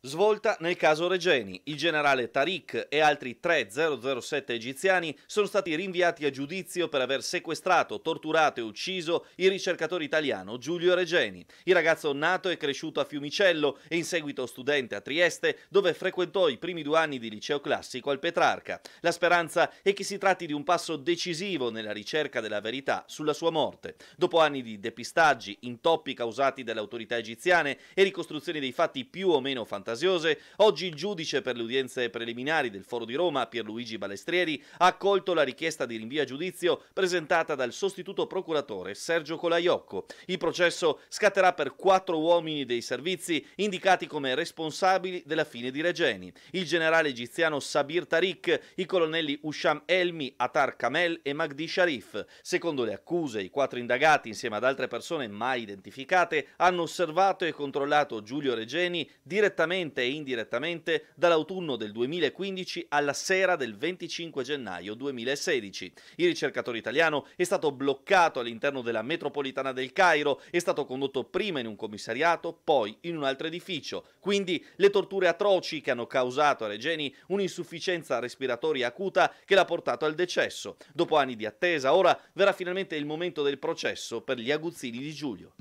Svolta nel caso Regeni. Il generale Tariq e altri 3007 egiziani sono stati rinviati a giudizio per aver sequestrato, torturato e ucciso il ricercatore italiano Giulio Regeni. Il ragazzo nato e cresciuto a Fiumicello e in seguito studente a Trieste, dove frequentò i primi due anni di liceo classico al Petrarca. La speranza è che si tratti di un passo decisivo nella ricerca della verità sulla sua morte. Dopo anni di depistaggi, intoppi causati dalle autorità egiziane e ricostruzioni dei fatti più o meno fantastici, fantasiose, oggi il giudice per le udienze preliminari del Foro di Roma, Pierluigi Balestrieri, ha accolto la richiesta di rinvio a giudizio presentata dal sostituto procuratore Sergio Colaiocco. Il processo scatterà per quattro uomini dei servizi indicati come responsabili della fine di Regeni, il generale egiziano Sabir Tariq, i colonnelli Usham Elmi, Atar Kamel e Magdi Sharif. Secondo le accuse, i quattro indagati, insieme ad altre persone mai identificate, hanno osservato e controllato Giulio Regeni direttamente direttamente e indirettamente dall'autunno del 2015 alla sera del 25 gennaio 2016. Il ricercatore italiano è stato bloccato all'interno della metropolitana del Cairo, è stato condotto prima in un commissariato, poi in un altro edificio. Quindi le torture atroci che hanno causato a Regeni un'insufficienza respiratoria acuta che l'ha portato al decesso. Dopo anni di attesa, ora verrà finalmente il momento del processo per gli aguzzini di Giulio.